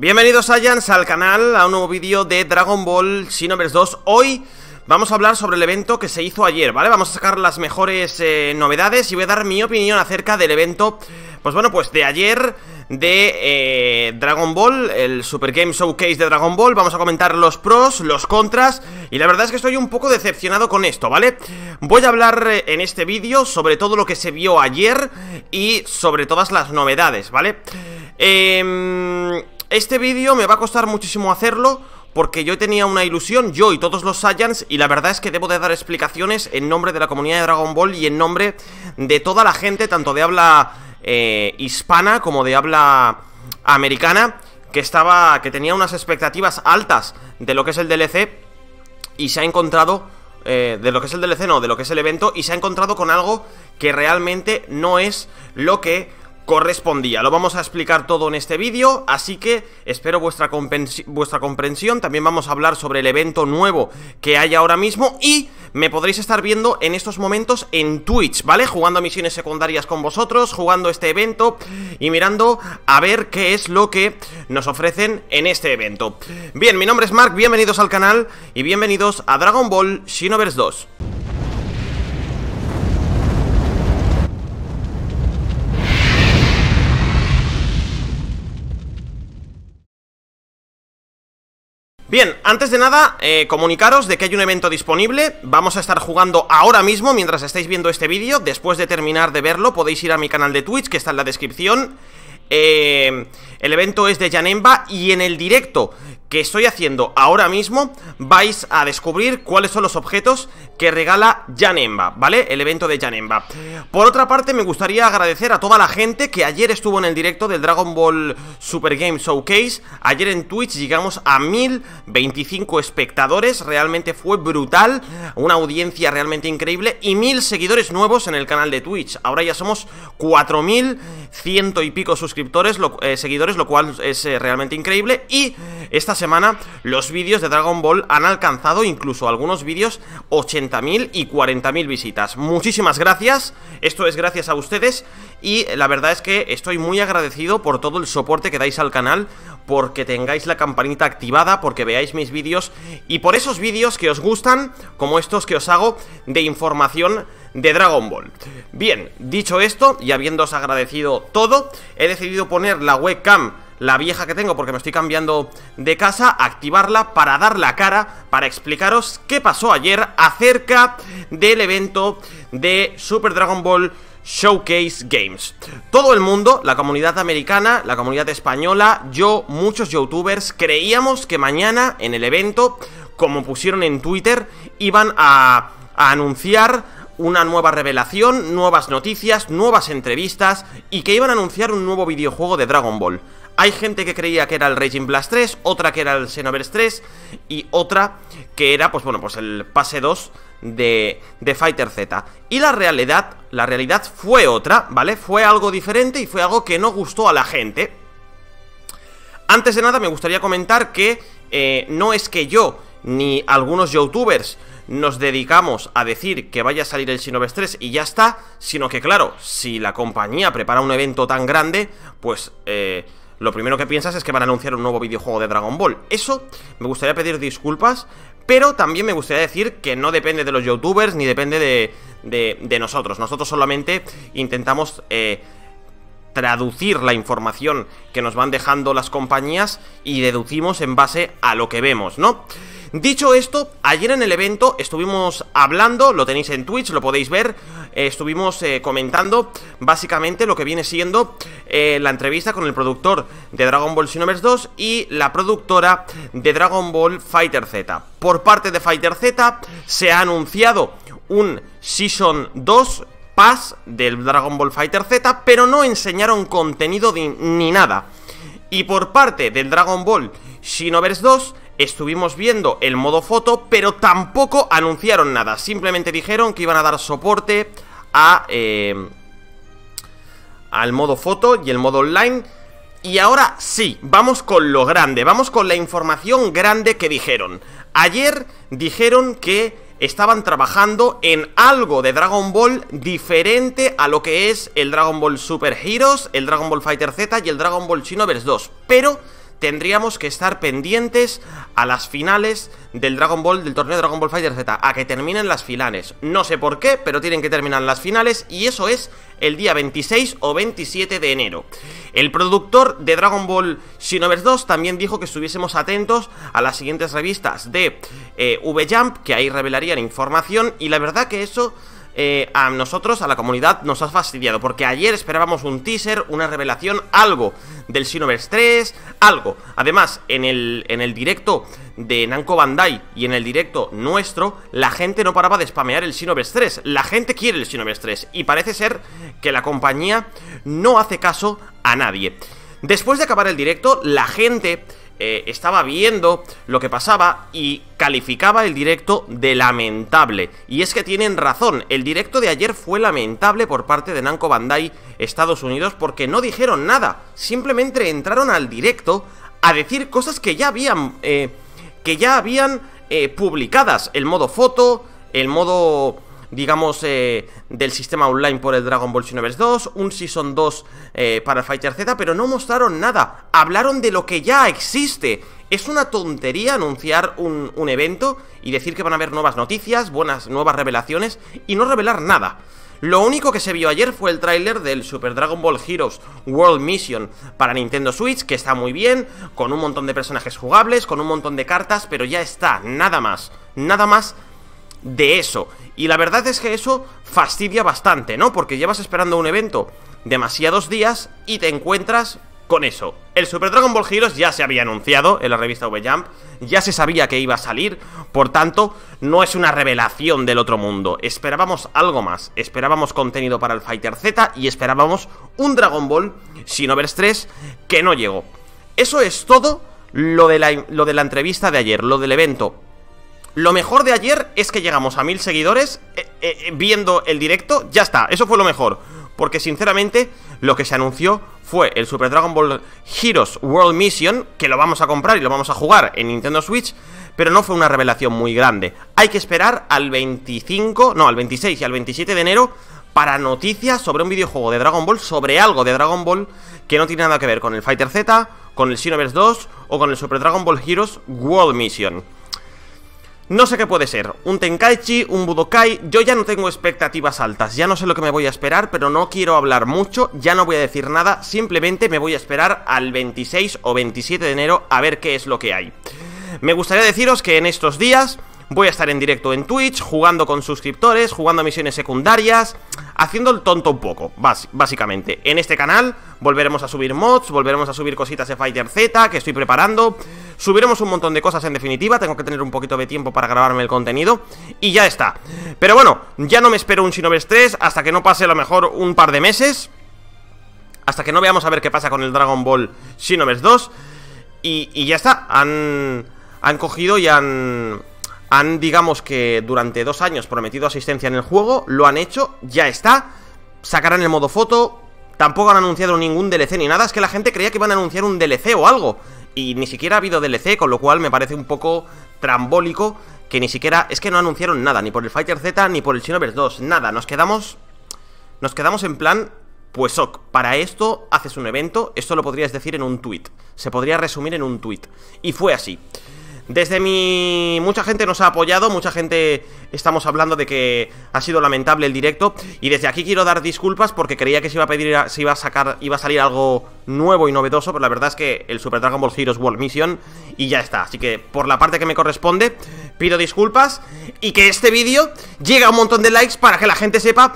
Bienvenidos Ayans, al canal, a un nuevo vídeo de Dragon Ball Xenoverse 2 Hoy vamos a hablar sobre el evento que se hizo ayer, ¿vale? Vamos a sacar las mejores eh, novedades y voy a dar mi opinión acerca del evento Pues bueno, pues de ayer de eh, Dragon Ball, el Super Game Showcase de Dragon Ball Vamos a comentar los pros, los contras y la verdad es que estoy un poco decepcionado con esto, ¿vale? Voy a hablar eh, en este vídeo sobre todo lo que se vio ayer y sobre todas las novedades, ¿vale? Eh... Este vídeo me va a costar muchísimo hacerlo porque yo tenía una ilusión, yo y todos los Saiyans, y la verdad es que debo de dar explicaciones en nombre de la comunidad de Dragon Ball y en nombre de toda la gente, tanto de habla eh, hispana como de habla americana, que estaba, que tenía unas expectativas altas de lo que es el DLC y se ha encontrado eh, de lo que es el DLC, no, de lo que es el evento y se ha encontrado con algo que realmente no es lo que correspondía. Lo vamos a explicar todo en este vídeo, así que espero vuestra, vuestra comprensión. También vamos a hablar sobre el evento nuevo que hay ahora mismo y me podréis estar viendo en estos momentos en Twitch, ¿vale? Jugando a misiones secundarias con vosotros, jugando este evento y mirando a ver qué es lo que nos ofrecen en este evento. Bien, mi nombre es Mark, bienvenidos al canal y bienvenidos a Dragon Ball Xenoverse 2. Bien, antes de nada, eh, comunicaros de que hay un evento disponible, vamos a estar jugando ahora mismo mientras estáis viendo este vídeo, después de terminar de verlo podéis ir a mi canal de Twitch que está en la descripción, eh, el evento es de Yanemba y en el directo que estoy haciendo ahora mismo vais a descubrir cuáles son los objetos que regala Janemba, ¿vale? El evento de Janemba. Por otra parte, me gustaría agradecer a toda la gente que ayer estuvo en el directo del Dragon Ball Super Game Showcase. Ayer en Twitch llegamos a 1025 espectadores, realmente fue brutal, una audiencia realmente increíble y 1000 seguidores nuevos en el canal de Twitch. Ahora ya somos 4100 y pico suscriptores, eh, seguidores, lo cual es eh, realmente increíble y estas semana los vídeos de Dragon Ball han alcanzado incluso algunos vídeos 80.000 y 40.000 visitas. Muchísimas gracias, esto es gracias a ustedes y la verdad es que estoy muy agradecido por todo el soporte que dais al canal, porque tengáis la campanita activada, porque veáis mis vídeos y por esos vídeos que os gustan, como estos que os hago de información de Dragon Ball. Bien, dicho esto y habiéndoos agradecido todo, he decidido poner la webcam la vieja que tengo porque me estoy cambiando de casa, activarla para dar la cara, para explicaros qué pasó ayer acerca del evento de Super Dragon Ball Showcase Games. Todo el mundo, la comunidad americana, la comunidad española, yo, muchos youtubers, creíamos que mañana en el evento, como pusieron en Twitter, iban a, a anunciar una nueva revelación, nuevas noticias, nuevas entrevistas y que iban a anunciar un nuevo videojuego de Dragon Ball. Hay gente que creía que era el Raging Blast 3, otra que era el Xenoverse 3 y otra que era, pues bueno, pues el pase 2 de, de Fighter Z. Y la realidad, la realidad fue otra, ¿vale? Fue algo diferente y fue algo que no gustó a la gente. Antes de nada me gustaría comentar que eh, no es que yo ni algunos youtubers nos dedicamos a decir que vaya a salir el Xenoverse 3 y ya está, sino que claro, si la compañía prepara un evento tan grande, pues eh, lo primero que piensas es que van a anunciar un nuevo videojuego de Dragon Ball. Eso me gustaría pedir disculpas, pero también me gustaría decir que no depende de los youtubers ni depende de, de, nosotros. Nosotros solamente intentamos... Eh, traducir la información que nos van dejando las compañías y deducimos en base a lo que vemos, ¿no? Dicho esto, ayer en el evento estuvimos hablando, lo tenéis en Twitch, lo podéis ver, eh, estuvimos eh, comentando básicamente lo que viene siendo eh, la entrevista con el productor de Dragon Ball Xenoverse 2 y la productora de Dragon Ball Fighter Z. Por parte de Fighter Z se ha anunciado un Season 2 Pass del Dragon Ball Fighter Z, pero no enseñaron contenido ni nada. Y por parte del Dragon Ball Xenoverse 2 estuvimos viendo el modo foto, pero tampoco anunciaron nada. Simplemente dijeron que iban a dar soporte a... Eh, al modo foto y el modo online. Y ahora sí, vamos con lo grande, vamos con la información grande que dijeron. Ayer dijeron que estaban trabajando en algo de Dragon Ball diferente a lo que es el Dragon Ball Super Heroes, el Dragon Ball Fighter Z y el Dragon Ball Xenoverse 2. Pero tendríamos que estar pendientes a las finales del Dragon Ball, del torneo Dragon Ball Fighter Z, a que terminen las finales. No sé por qué, pero tienen que terminar las finales y eso es el día 26 o 27 de enero. El productor de Dragon Ball Xenoverse 2 también dijo que estuviésemos atentos a las siguientes revistas de eh, V-Jump, que ahí revelarían información y la verdad que eso eh, a nosotros, a la comunidad, nos ha fastidiado. Porque ayer esperábamos un teaser, una revelación, algo del Xenoverse 3, algo. Además, en el, en el directo de Nanko Bandai y en el directo nuestro, la gente no paraba de spamear el Xenoverse 3. La gente quiere el Xenoverse 3. Y parece ser que la compañía no hace caso a nadie. Después de acabar el directo, la gente eh, estaba viendo lo que pasaba y calificaba el directo de lamentable. Y es que tienen razón, el directo de ayer fue lamentable por parte de Nanko Bandai Estados Unidos porque no dijeron nada, simplemente entraron al directo a decir cosas que ya habían... Eh, que ya habían eh, publicadas, el modo foto, el modo digamos, eh, del sistema online por el Dragon Ball Xenoverse 2, un Season 2 eh, para Fighter Z, pero no mostraron nada, hablaron de lo que ya existe. Es una tontería anunciar un, evento y decir que van a haber nuevas noticias, buenas nuevas revelaciones y no revelar nada. Lo único que se vio ayer fue el tráiler del Super Dragon Ball Heroes World Mission para Nintendo Switch, que está muy bien, con un montón de personajes jugables, con un montón de cartas, pero ya está, nada más, nada más de eso. Y la verdad es que eso fastidia bastante, ¿no? Porque llevas esperando un evento demasiados días y te encuentras con eso. El Super Dragon Ball Heroes ya se había anunciado en la revista V-Jump, ya se sabía que iba a salir, por tanto, no es una revelación del otro mundo. Esperábamos algo más, esperábamos contenido para el Fighter Z y esperábamos un Dragon Ball Sin 3 que no llegó. Eso es todo lo de lo de la entrevista de ayer, lo del evento. Lo mejor de ayer es que llegamos a mil seguidores eh, eh, eh, viendo el directo. Ya está, eso fue lo mejor. Porque sinceramente lo que se anunció fue el Super Dragon Ball Heroes World Mission, que lo vamos a comprar y lo vamos a jugar en Nintendo Switch, pero no fue una revelación muy grande. Hay que esperar al 25, no, al 26 y al 27 de enero para noticias sobre un videojuego de Dragon Ball, sobre algo de Dragon Ball que no tiene nada que ver con el Fighter Z, con el Xenoverse 2 o con el Super Dragon Ball Heroes World Mission. No sé qué puede ser, un Tenkaichi, un Budokai, yo ya no tengo expectativas altas, ya no sé lo que me voy a esperar, pero no quiero hablar mucho, ya no voy a decir nada, simplemente me voy a esperar al 26 o 27 de enero a ver qué es lo que hay. Me gustaría deciros que en estos días Voy a estar en directo en Twitch, jugando con suscriptores, jugando a misiones secundarias, haciendo el tonto un poco, básicamente. En este canal volveremos a subir mods, volveremos a subir cositas de Fighter Z que estoy preparando. Subiremos un montón de cosas en definitiva, tengo que tener un poquito de tiempo para grabarme el contenido y ya está. Pero bueno, ya no me espero un Shinobes 3 hasta que no pase a lo mejor un par de meses. Hasta que no veamos a ver qué pasa con el Dragon Ball Xenoverse 2. Y, y, ya está, han, han cogido y han, han, digamos que durante dos años prometido asistencia en el juego, lo han hecho, ya está, sacarán el modo foto, tampoco han anunciado ningún DLC ni nada, es que la gente creía que iban a anunciar un DLC o algo, y ni siquiera ha habido DLC, con lo cual me parece un poco trambólico que ni siquiera, es que no anunciaron nada, ni por el Fighter Z, ni por el Xenoverse 2, nada, nos quedamos, nos quedamos en plan... Pues ok, para esto haces un evento, esto lo podrías decir en un tweet, se podría resumir en un tweet. Y fue así. Desde mi... Mucha gente nos ha apoyado, mucha gente estamos hablando de que ha sido lamentable el directo y desde aquí quiero dar disculpas porque creía que se iba a pedir, se iba a sacar, iba a salir algo nuevo y novedoso, pero la verdad es que el Super Dragon Ball Heroes World Mission y ya está. Así que por la parte que me corresponde pido disculpas y que este vídeo llegue a un montón de likes para que la gente sepa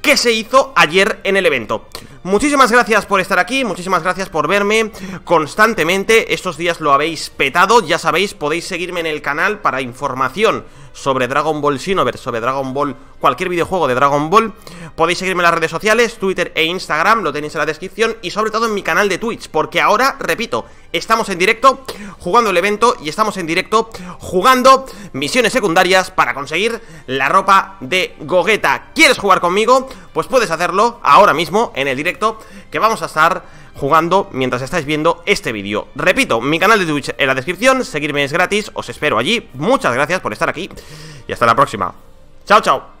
que se hizo ayer en el evento. Muchísimas gracias por estar aquí, muchísimas gracias por verme constantemente, estos días lo habéis petado, ya sabéis, podéis seguirme en el canal para información sobre Dragon Ball Xenoverse, sobre Dragon Ball, cualquier videojuego de Dragon Ball, Podéis seguirme en las redes sociales, Twitter e Instagram, lo tenéis en la descripción y sobre todo en mi canal de Twitch, porque ahora, repito, estamos en directo jugando el evento y estamos en directo jugando misiones secundarias para conseguir la ropa de Gogeta. ¿Quieres jugar conmigo? Pues puedes hacerlo ahora mismo en el directo que vamos a estar jugando mientras estáis viendo este vídeo. Repito, mi canal de Twitch en la descripción, seguirme es gratis, os espero allí. Muchas gracias por estar aquí y hasta la próxima. Chao, chao.